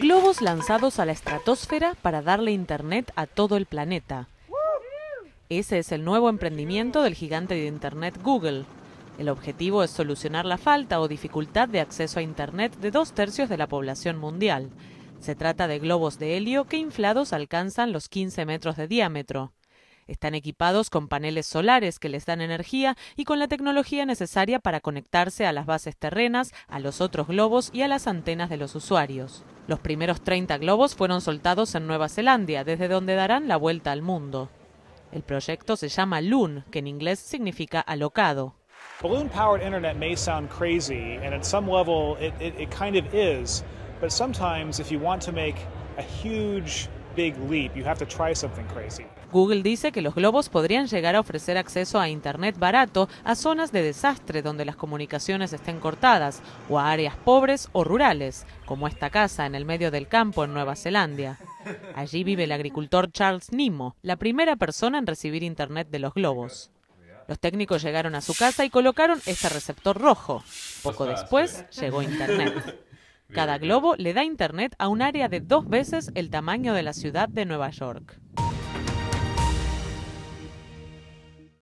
Globos lanzados a la estratosfera para darle Internet a todo el planeta. Ese es el nuevo emprendimiento del gigante de Internet Google. El objetivo es solucionar la falta o dificultad de acceso a Internet de dos tercios de la población mundial. Se trata de globos de helio que inflados alcanzan los 15 metros de diámetro. Están equipados con paneles solares que les dan energía y con la tecnología necesaria para conectarse a las bases terrenas, a los otros globos y a las antenas de los usuarios. Los primeros 30 globos fueron soltados en Nueva Zelanda, desde donde darán la vuelta al mundo. El proyecto se llama Loon, que en inglés significa alocado. Balloon powered internet may sound crazy, and at some level it kind of is, but sometimes if you want to make a huge Google dice que los globos podrían llegar a ofrecer acceso a Internet barato a zonas de desastre donde las comunicaciones estén cortadas o a áreas pobres o rurales, como esta casa en el medio del campo en Nueva Zelanda. Allí vive el agricultor Charles Nimo, la primera persona en recibir Internet de los globos. Los técnicos llegaron a su casa y colocaron este receptor rojo. Poco después llegó Internet. Cada globo le da internet a un área de dos veces el tamaño de la ciudad de Nueva York.